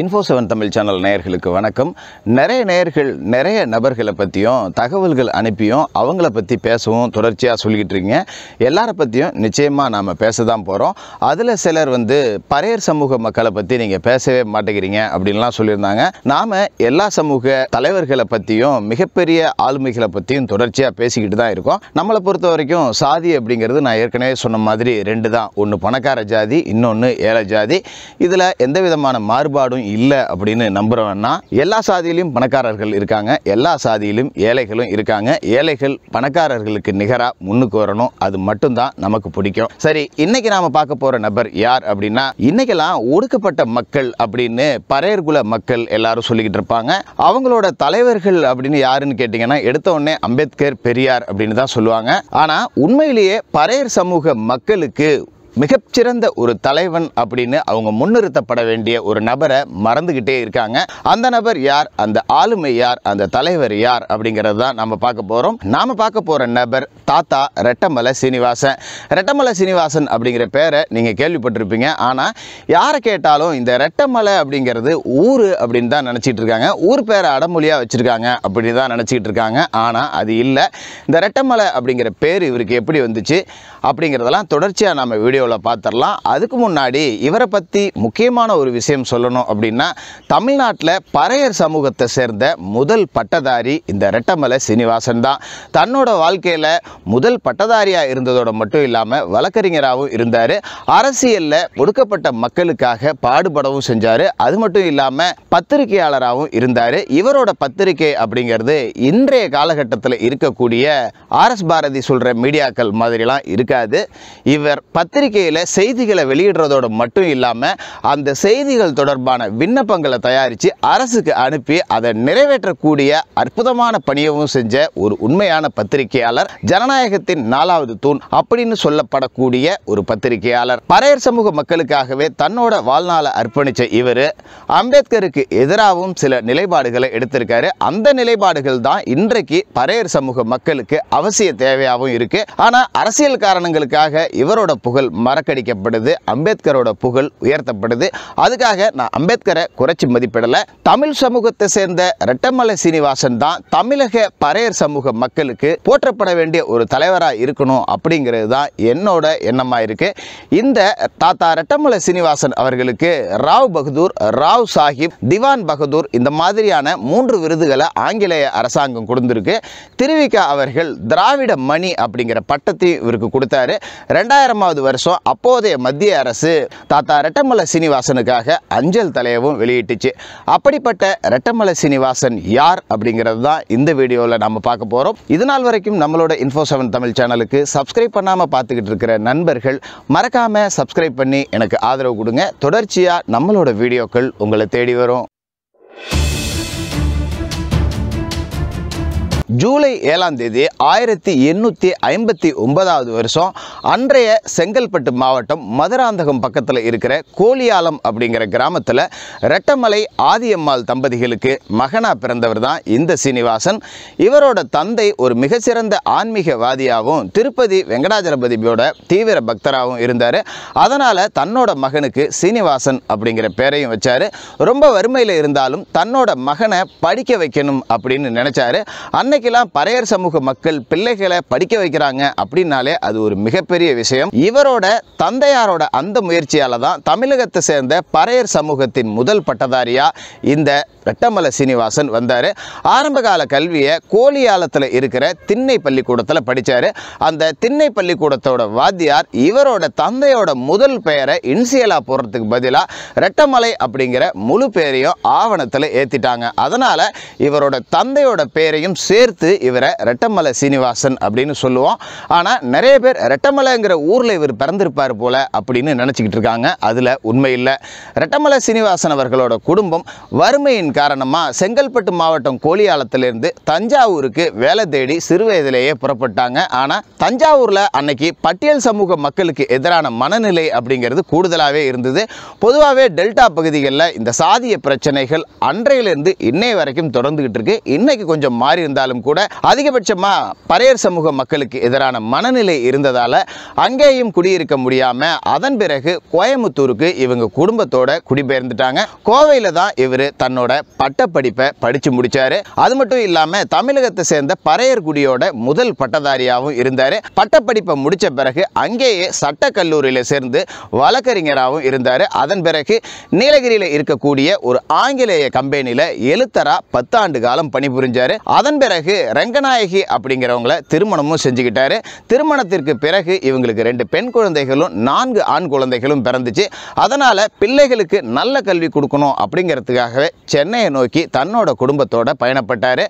info seven Tamil channel நேயர்களுக்கு வணக்கம் நிறைய நேயர்கள் நிறைய நபர்களை பற்றியும் தகவல்கள் அனுப்பியும் அவங்கள பற்றி பேசவும் தொடர்ச்சியாக சொல்லிக்கிட்டு இருக்கீங்க எல்லாரை பற்றியும் நிச்சயமாக நாம் பேச தான் போகிறோம் அதில் சிலர் வந்து பறையர் சமூக மக்களை பற்றி நீங்கள் பேசவே மாட்டேங்கிறீங்க அப்படின்லாம் சொல்லியிருந்தாங்க நாம் எல்லா சமூக தலைவர்களை பற்றியும் மிகப்பெரிய ஆளுமைகளை பற்றியும் தொடர்ச்சியாக பேசிக்கிட்டு தான் இருக்கோம் நம்மளை பொறுத்த வரைக்கும் சாதி அப்படிங்கிறது நான் ஏற்கனவே சொன்ன மாதிரி ரெண்டு தான் ஒன்று பணக்கார ஜாதி இன்னொன்று ஏழை ஜாதி இதில் எந்த விதமான மாறுபாடும் யாரும் இல்லை அப்படின்னு நம்புறோம்னா எல்லா சாதியிலும் பணக்காரர்கள் இருக்காங்க எல்லா சாதியிலும் ஏழைகளும் இருக்காங்க ஏழைகள் பணக்காரர்களுக்கு நிகராக முன்னுக்கு வரணும் அது மட்டும்தான் நமக்கு பிடிக்கும் சரி இன்னைக்கு நாம் பார்க்க போகிற நபர் யார் அப்படின்னா இன்னைக்கெல்லாம் ஒடுக்கப்பட்ட மக்கள் அப்படின்னு பறையர்குல மக்கள் எல்லாரும் சொல்லிக்கிட்டு இருப்பாங்க அவங்களோட தலைவர்கள் அப்படின்னு யாருன்னு கேட்டீங்கன்னா எடுத்த உடனே அம்பேத்கர் பெரியார் அப்படின்னு தான் சொல்லுவாங்க ஆனால் உண்மையிலேயே பறையர் சமூக மக்களுக்கு மிகச்சிறந்த ஒரு தலைவன் அப்படின்னு அவங்க முன்னிறுத்தப்பட வேண்டிய ஒரு நபரை மறந்துக்கிட்டே இருக்காங்க அந்த நபர் யார் அந்த ஆளுமை யார் அந்த தலைவர் யார் அப்படிங்கிறது தான் நம்ம பார்க்க போகிறோம் நாம் பார்க்க போகிற நபர் தாத்தா ரெட்டமலை சீனிவாசன் ரெட்டமலை சீனிவாசன் அப்படிங்கிற பேரை நீங்கள் கேள்விப்பட்டிருப்பீங்க ஆனால் யாரை கேட்டாலும் இந்த ரெட்டமலை அப்படிங்கிறது ஊர் அப்படின்னு தான் நினச்சிட்டு இருக்காங்க ஊர் பேரை அடமொழியாக வச்சுருக்காங்க அப்படின்னு தான் நினச்சிக்கிட்டு இருக்காங்க ஆனால் அது இல்லை இந்த ரெட்டமலை அப்படிங்கிற பேர் இவருக்கு எப்படி வந்துச்சு அப்படிங்கிறதெல்லாம் தொடர்ச்சியாக நம்ம வீடியோவில் பார்த்துடலாம் அதுக்கு முன்னாடி இவரை பற்றி முக்கியமான ஒரு விஷயம் சொல்லணும் அப்படின்னா தமிழ்நாட்டில் பறையர் சமூகத்தை சேர்ந்த முதல் பட்டதாரி இந்த ரெட்டமலை சீனிவாசன் தான் தன்னோட வாழ்க்கையில் முதல் பட்டதாரியாக இருந்ததோட மட்டும் இல்லாமல் வழக்கறிஞராகவும் இருந்தார் அரசியலில் ஒடுக்கப்பட்ட மக்களுக்காக பாடுபடவும் செஞ்சார் அது மட்டும் இல்லாமல் பத்திரிகையாளராகவும் இருந்தார் இவரோட பத்திரிகை அப்படிங்கிறது இன்றைய காலகட்டத்தில் இருக்கக்கூடிய ஆர்எஸ் பாரதி சொல்கிற மீடியாக்கள் மாதிரிலாம் இருக்க இருக்காது இவர் பத்திரிகையில் செய்திகளை வெளியிடுறதோடு மட்டும் இல்லாமல் அந்த செய்திகள் தொடர்பான விண்ணப்பங்களை தயாரித்து அரசுக்கு அனுப்பி அதை நிறைவேற்றக்கூடிய அற்புதமான பணியவும் செஞ்ச ஒரு உண்மையான பத்திரிகையாளர் ஜனநாயகத்தின் நாலாவது தூண் அப்படின்னு சொல்லப்படக்கூடிய ஒரு பத்திரிகையாளர் பறையர் சமூக மக்களுக்காகவே தன்னோட வாழ்நாளை அர்ப்பணித்த இவர் அம்பேத்கருக்கு எதிராகவும் சில நிலைப்பாடுகளை எடுத்திருக்காரு அந்த நிலைப்பாடுகள் தான் இன்றைக்கு பறையர் சமூக மக்களுக்கு அவசிய தேவையாகவும் இருக்கு ஆனால் அரசியல் காரணம் காரணங்களுக்காக இவரோட புகழ் மறக்கடிக்கப்படுது அம்பேத்கரோட புகழ் உயர்த்தப்படுது அதுக்காக நான் அம்பேத்கரை குறைச்சி மதிப்பிடலை தமிழ் சமூகத்தை சேர்ந்த ரெட்டமலை சீனிவாசன் தான் தமிழக பறையர் சமூக மக்களுக்கு போற்றப்பட வேண்டிய ஒரு தலைவராக இருக்கணும் அப்படிங்கிறது தான் என்னோட எண்ணமாக இருக்குது இந்த தாத்தா ரெட்டமலை சீனிவாசன் அவர்களுக்கு ராவ் பகதூர் ராவ் சாஹிப் திவான் பகதூர் இந்த மாதிரியான மூன்று விருதுகளை ஆங்கிலேய அரசாங்கம் கொடுத்துருக்கு திருவிக்கா அவர்கள் திராவிட மணி அப்படிங்கிற பட்டத்தை இவருக்கு கொடுத்த கொடுத்தாரு ரெண்டாயிரமாவது வருஷம் அப்போதைய மத்திய அரசு தாத்தா ரெட்டமலை சீனிவாசனுக்காக அஞ்சல் தலையவும் வெளியிட்டுச்சு அப்படிப்பட்ட ரெட்டமலை சீனிவாசன் யார் அப்படிங்கிறது தான் இந்த வீடியோவில் நம்ம பார்க்க போகிறோம் இது நாள் வரைக்கும் நம்மளோட இன்ஃபோ செவன் தமிழ் சேனலுக்கு சப்ஸ்கிரைப் பண்ணாமல் பார்த்துக்கிட்டு இருக்கிற நண்பர்கள் மறக்காமல் சப்ஸ்கிரைப் பண்ணி எனக்கு ஆதரவு கொடுங்க தொடர்ச்சியாக நம்மளோட வீடியோக்கள் உங்களை தேடி வரும் ஜூலை ஏழாம் தேதி ஆயிரத்தி எண்ணூற்றி ஐம்பத்தி ஒன்பதாவது வருஷம் அன்றைய செங்கல்பட்டு மாவட்டம் மதுராந்தகம் பக்கத்தில் இருக்கிற கோலியாலம் அப்படிங்கிற கிராமத்தில் ரெட்டமலை ஆதியம்மாள் தம்பதிகளுக்கு மகனாக பிறந்தவர் தான் இந்த சீனிவாசன் இவரோட தந்தை ஒரு மிகச்சிறந்த ஆன்மீகவாதியாகவும் திருப்பதி வெங்கடாஜலபதியோட தீவிர பக்தராகவும் இருந்தார் அதனால் தன்னோட மகனுக்கு சீனிவாசன் அப்படிங்கிற பேரையும் வச்சார் ரொம்ப வறுமையில் இருந்தாலும் தன்னோட மகனை படிக்க வைக்கணும் அப்படின்னு நினச்சாரு அன்னைக்கு இன்னைக்கெல்லாம் பறையர் சமூக மக்கள் பிள்ளைகளை படிக்க வைக்கிறாங்க அப்படின்னாலே அது ஒரு மிகப்பெரிய விஷயம் இவரோட தந்தையாரோட அந்த முயற்சியால தான் தமிழகத்தை சேர்ந்த பறையர் சமூகத்தின் முதல் பட்டதாரியா இந்த ரெட்டமலை சீனிவாசன் வந்தார் ஆரம்பகால கல்வியை கோலியாலத்தில் இருக்கிற திண்ணை பள்ளிக்கூடத்தில் படித்தார் அந்த திண்ணை பள்ளிக்கூடத்தோட வாத்தியார் இவரோட தந்தையோட முதல் பெயரை இன்சியலா போடுறதுக்கு பதிலாக ரெட்டமலை அப்படிங்கிற முழு பெயரையும் ஆவணத்தில் ஏற்றிட்டாங்க அதனால் இவரோட தந்தையோட பெயரையும் சேர்த்து அடுத்து இவரை ரெட்டமலை சீனிவாசன் அப்படின்னு சொல்லுவோம் ஆனால் நிறைய பேர் ரெட்டமலைங்கிற ஊரில் இவர் பிறந்திருப்பார் போல அப்படின்னு நினச்சிக்கிட்டு இருக்காங்க அதில் உண்மை இல்லை ரெட்டமலை சீனிவாசன் அவர்களோட குடும்பம் வறுமையின் காரணமாக செங்கல்பட்டு மாவட்டம் கோழியாலத்திலிருந்து தஞ்சாவூருக்கு வேலை தேடி சிறுவயதிலேயே புறப்பட்டாங்க ஆனால் தஞ்சாவூரில் அன்னைக்கு பட்டியல் சமூக மக்களுக்கு எதிரான மனநிலை அப்படிங்கிறது கூடுதலாகவே இருந்தது பொதுவாகவே டெல்டா பகுதிகளில் இந்த சாதிய பிரச்சனைகள் அன்றையிலிருந்து இன்னைய வரைக்கும் தொடர்ந்துகிட்டு இருக்கு இன்னைக்கு கொஞ்சம் மாறி இருந்தாலும் கூட அதிகபட்சமாக பறையர் சமூக மக்களுக்கு எதிரான மனநிலை இருந்ததால் அங்கேயும் குடியிருக்க முடியாமல் அதன் பிறகு கோயம்புத்தூருக்கு இவங்க குடும்பத்தோட குடிபெயர்ந்துட்டாங்க கோவையில் தான் இவர் தன்னோட பட்டப்படிப்பை படித்து முடித்தார் அது மட்டும் இல்லாமல் தமிழகத்தை சேர்ந்த பறையர் குடியோட முதல் பட்டதாரியாகவும் இருந்தார் பட்டப்படிப்பை முடித்த பிறகு அங்கேயே சட்டக்கல்லூரியில் சேர்ந்து வழக்கறிஞராகவும் இருந்தார் அதன் பிறகு நீலகிரியில் இருக்கக்கூடிய ஒரு ஆங்கிலேய கம்பெனியில் எழுத்தராக பத்தாண்டு காலம் பணிபுரிஞ்சார் அதன் பிறகு பிறகு ரங்கநாயகி அப்படிங்கிறவங்கள திருமணமும் செஞ்சுக்கிட்டாரு திருமணத்திற்கு பிறகு இவங்களுக்கு ரெண்டு பெண் குழந்தைகளும் நான்கு ஆண் குழந்தைகளும் பிறந்துச்சு அதனால் பிள்ளைகளுக்கு நல்ல கல்வி கொடுக்கணும் அப்படிங்கிறதுக்காகவே சென்னையை நோக்கி தன்னோட குடும்பத்தோட பயணப்பட்டார்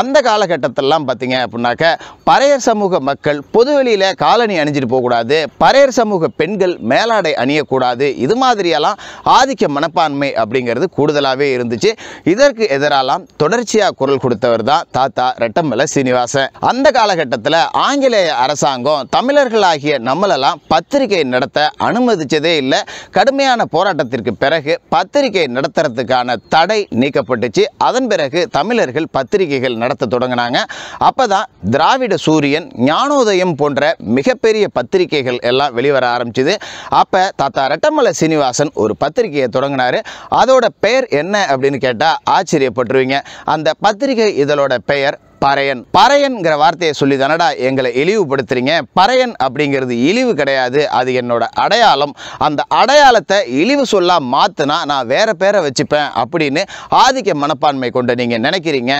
அந்த காலகட்டத்திலலாம் பார்த்தீங்க அப்படின்னாக்க பறையர் சமூக மக்கள் பொதுவெளியில் காலனி அணிஞ்சிட்டு போகக்கூடாது பறையர் சமூக பெண்கள் மேலாடை அணியக்கூடாது இது மாதிரியெல்லாம் ஆதிக்க மனப்பான்மை அப்படிங்கிறது கூடுதலாகவே இருந்துச்சு இதற்கு எதிராலாம் தொடர்ச்சியாக குரல் கொடுத்தவர் தான் தாத்தா ரெட்டம்பல சீனிவாசன் அந்த காலகட்டத்தில் ஆங்கிலேய அரசாங்கம் தமிழர்களாகிய நம்மளெல்லாம் பத்திரிகை நடத்த அனுமதிச்சதே இல்லை கடுமையான போராட்டத்திற்கு பிறகு பத்திரிகை நடத்துறதுக்கான தடை நீக்கப்பட்டுச்சு அதன் பிறகு தமிழர்கள் பத்திரிகைகள் நடத்த தொடங்கினாங்க அப்போ தான் திராவிட சூரியன் ஞானோதயம் போன்ற மிகப்பெரிய பத்திரிகைகள் எல்லாம் வெளிவர ஆரம்பிச்சுது அப்போ தாத்தா ரெட்டமலை சீனிவாசன் ஒரு பத்திரிகையை தொடங்கினார் அதோட பெயர் என்ன அப்படின்னு கேட்டால் ஆச்சரியப்பட்டுருவீங்க அந்த பத்திரிகை இதழோட பெயர் பறையன் பறையன்கிற வார்த்தையை சொல்லி தானடா எங்களை இழிவுபடுத்துறீங்க பறையன் அப்படிங்கிறது இழிவு கிடையாது அது என்னோட அடையாளம் அந்த அடையாளத்தை இழிவு சொல்ல மாற்றினா நான் வேற பேரை வச்சுப்பேன் அப்படின்னு ஆதிக்க மனப்பான்மை கொண்டு நீங்கள் நினைக்கிறீங்க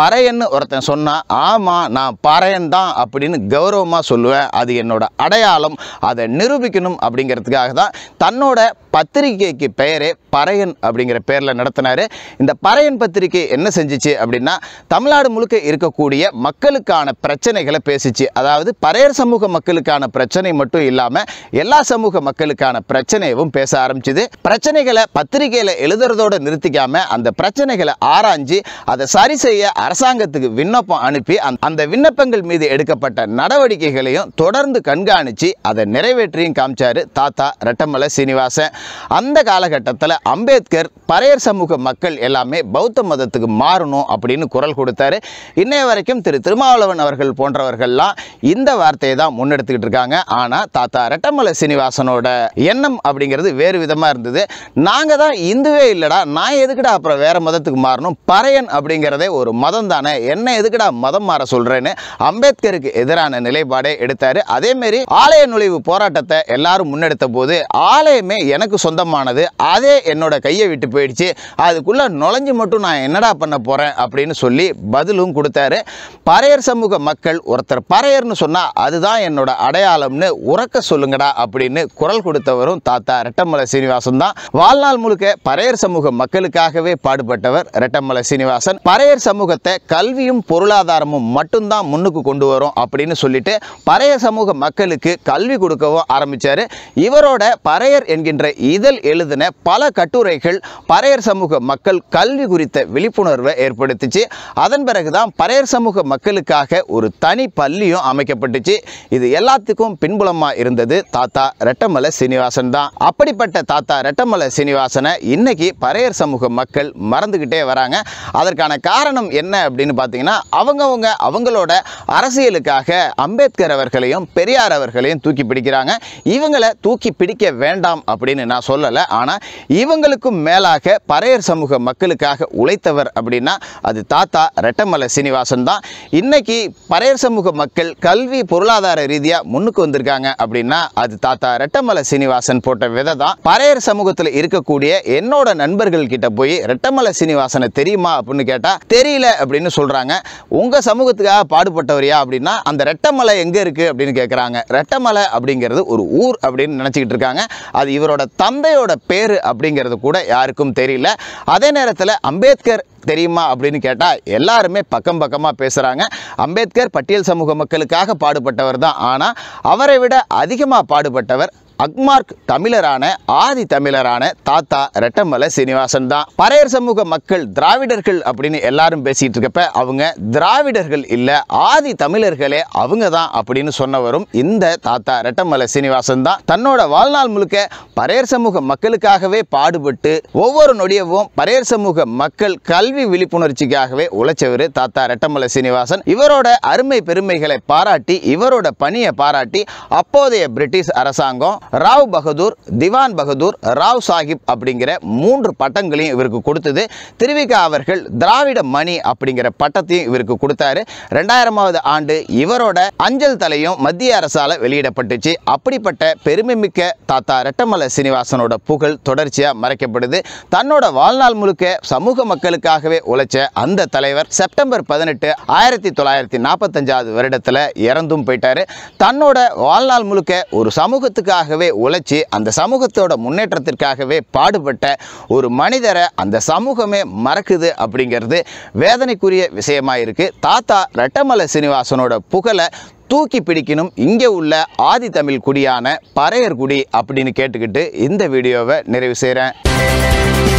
பறையன்னு ஒருத்தன் சொன்னால் ஆமாம் நான் பறையன் தான் அப்படின்னு கௌரவமாக சொல்லுவேன் அது என்னோட அடையாளம் அதை நிரூபிக்கணும் அப்படிங்கிறதுக்காக தான் தன்னோட பத்திரிகைக்கு பெயரே பறையன் அப்படிங்கிற பேரில் நடத்தினார் இந்த பறையன் பத்திரிகை என்ன செஞ்சிச்சு அப்படின்னா தமிழ்நாடு முழுக்க இருக்க இருக்கக்கூடிய மக்களுக்கான பிரச்சனைகளை பேசிச்சு அதாவது பரையர் சமூக மக்களுக்கான பிரச்சனை மட்டும் இல்லாம எல்லா சமூக மக்களுக்கான பிரச்சனையும் பேச ஆரம்பிச்சது பிரச்சனைகளை பத்திரிகையில எழுதுறதோட நிறுத்திக்காம அந்த பிரச்சனைகளை ஆராய்ஞ்சு அதை சரி செய்ய அரசாங்கத்துக்கு விண்ணப்பம் அனுப்பி அந்த விண்ணப்பங்கள் மீது எடுக்கப்பட்ட நடவடிக்கைகளையும் தொடர்ந்து கண்காணித்து அதை நிறைவேற்றியும் காமிச்சாரு தாத்தா ரெட்டமலை சீனிவாசன் அந்த காலகட்டத்தில் அம்பேத்கர் பரையர் சமூக மக்கள் எல்லாமே பௌத்த மதத்துக்கு மாறணும் அப்படின்னு குரல் கொடுத்தாரு இன்னும் இன்றைய வரைக்கும் திரு திருமாவளவன் அவர்கள் போன்றவர்கள்லாம் இந்த வார்த்தையை தான் முன்னெடுத்துக்கிட்டு இருக்காங்க ஆனால் தாத்தா ரெட்டமலை சீனிவாசனோட எண்ணம் அப்படிங்கிறது வேறு விதமாக இருந்தது நாங்கள் தான் இந்துவே இல்லைடா நான் எதுக்குடா அப்புறம் வேறு மதத்துக்கு மாறணும் பறையன் அப்படிங்கிறதே ஒரு மதம் தானே என்ன எதுக்குடா மதம் மாற சொல்கிறேன்னு அம்பேத்கருக்கு எதிரான நிலைப்பாடே எடுத்தார் அதேமாரி ஆலய நுழைவு போராட்டத்தை எல்லாரும் முன்னெடுத்த போது ஆலயமே எனக்கு சொந்தமானது அதே என்னோட கையை விட்டு போயிடுச்சு அதுக்குள்ளே நுழைஞ்சு மட்டும் நான் என்னடா பண்ண போகிறேன் அப்படின்னு சொல்லி பதிலும் கொடுத்த சொல்கிறாரு பறையர் சமூக மக்கள் ஒருத்தர் பறையர்னு சொன்னால் அதுதான் என்னோட அடையாளம்னு உறக்க சொல்லுங்கடா அப்படின்னு குரல் கொடுத்தவரும் தாத்தா ரெட்டமலை சீனிவாசன் தான் வாழ்நாள் முழுக்க பறையர் சமூக மக்களுக்காகவே பாடுபட்டவர் ரெட்டமலை சீனிவாசன் பறையர் சமூகத்தை கல்வியும் பொருளாதாரமும் மட்டும்தான் முன்னுக்கு கொண்டு வரும் அப்படின்னு சொல்லிட்டு பறைய சமூக மக்களுக்கு கல்வி கொடுக்கவும் ஆரம்பித்தார் இவரோட பறையர் என்கின்ற இதழ் எழுதின பல கட்டுரைகள் பறையர் சமூக மக்கள் கல்வி குறித்த விழிப்புணர்வை ஏற்படுத்திச்சு அதன் பிறகுதான் பறையர் நாயர் சமூக மக்களுக்காக ஒரு தனி பள்ளியும் அமைக்கப்பட்டுச்சு இது எல்லாத்துக்கும் பின்புலமாக இருந்தது தாத்தா ரெட்டமலை சீனிவாசன் தான் அப்படிப்பட்ட தாத்தா ரெட்டமலை சீனிவாசனை இன்னைக்கு பறையர் சமூக மக்கள் மறந்துக்கிட்டே வராங்க அதற்கான காரணம் என்ன அப்படின்னு பார்த்தீங்கன்னா அவங்கவுங்க அவங்களோட அரசியலுக்காக அம்பேத்கர் அவர்களையும் பெரியார் அவர்களையும் தூக்கி பிடிக்கிறாங்க இவங்களை தூக்கி பிடிக்க வேண்டாம் அப்படின்னு நான் சொல்லலை ஆனால் இவங்களுக்கும் மேலாக பறையர் சமூக மக்களுக்காக உழைத்தவர் அப்படின்னா அது தாத்தா ரெட்டமலை சீனிவாசன் வாசன் தான் இன்றைக்கி பறையர் சமூக மக்கள் கல்வி பொருளாதார ரீதியாக முன்னுக்கு வந்திருக்காங்க அப்படின்னா அது தாத்தா ரெட்டமலை சீனிவாசன் போட்ட விதை தான் பறையர் சமூகத்தில் இருக்கக்கூடிய என்னோட நண்பர்கள் கிட்ட போய் ரெட்டமலை சீனிவாசனை தெரியுமா அப்படின்னு கேட்டால் தெரியல அப்படின்னு சொல்கிறாங்க உங்கள் சமூகத்துக்காக பாடுபட்டவரியா அப்படின்னா அந்த ரெட்டமலை எங்கே இருக்குது அப்படின்னு கேட்குறாங்க ரெட்டமலை அப்படிங்கிறது ஒரு ஊர் அப்படின்னு நினச்சிக்கிட்டு இருக்காங்க அது இவரோட தந்தையோட பேர் அப்படிங்கிறது கூட யாருக்கும் தெரியல அதே நேரத்தில் அம்பேத்கர் தெரியுமா அப்படின்னு கேட்டால் எல்லாருமே பக்கம் பக்கமாக பேசுகிறாங்க அம்பேத்கர் பட்டியல் சமூக மக்களுக்காக பாடுபட்டவர் தான் ஆனால் அவரை விட அதிகமாக பாடுபட்டவர் அக்மார்க் தமிழரான ஆதி தமிழரான தாத்தா ரெட்டமலை சீனிவாசன் தான் பறையர் சமூக மக்கள் திராவிடர்கள் அப்படின்னு எல்லாரும் பேசிட்டு இருக்கப்ப அவங்க திராவிடர்கள் இல்லை ஆதி தமிழர்களே அவங்க தான் அப்படின்னு சொன்னவரும் இந்த தாத்தா ரெட்டமலை சீனிவாசன் தான் தன்னோட வாழ்நாள் முழுக்க பறையர் சமூக மக்களுக்காகவே பாடுபட்டு ஒவ்வொரு நொடியவும் பறையர் சமூக மக்கள் கல்வி விழிப்புணர்ச்சிக்காகவே உழைச்சவர் தாத்தா ரெட்டமலை சீனிவாசன் இவரோட அருமை பெருமைகளை பாராட்டி இவரோட பணியை பாராட்டி அப்போதைய பிரிட்டிஷ் அரசாங்கம் ராவ் பகதூர் திவான் பகதூர் ராவ் சாஹிப் அப்படிங்கிற மூன்று பட்டங்களையும் இவருக்கு கொடுத்தது திருவிகா அவர்கள் திராவிட மணி அப்படிங்கிற பட்டத்தையும் இவருக்கு கொடுத்தாரு ரெண்டாயிரமாவது ஆண்டு இவரோட அஞ்சல் தலையும் மத்திய அரசால் வெளியிடப்பட்டுச்சு அப்படிப்பட்ட பெருமைமிக்க தாத்தா ரெட்டமலை சீனிவாசனோட புகழ் தொடர்ச்சியாக மறைக்கப்படுது தன்னோட வாழ்நாள் முழுக்க சமூக மக்களுக்காகவே உழைச்ச அந்த தலைவர் செப்டம்பர் பதினெட்டு ஆயிரத்தி தொள்ளாயிரத்தி நாற்பத்தஞ்சாவது வருடத்தில் இறந்தும் போயிட்டாரு தன்னோட வாழ்நாள் முழுக்க ஒரு சமூகத்துக்காக சமூகத்துக்காகவே உழைச்சி அந்த சமூகத்தோட முன்னேற்றத்திற்காகவே பாடுபட்ட ஒரு மனிதரை அந்த சமூகமே மறக்குது அப்படிங்கிறது வேதனைக்குரிய விஷயமாக இருக்குது தாத்தா ரட்டமல சீனிவாசனோட புகழை தூக்கி பிடிக்கணும் இங்கே உள்ள ஆதி தமிழ் குடியான பறையர்குடி அப்படின்னு கேட்டுக்கிட்டு இந்த வீடியோவை நிறைவு செய்கிறேன்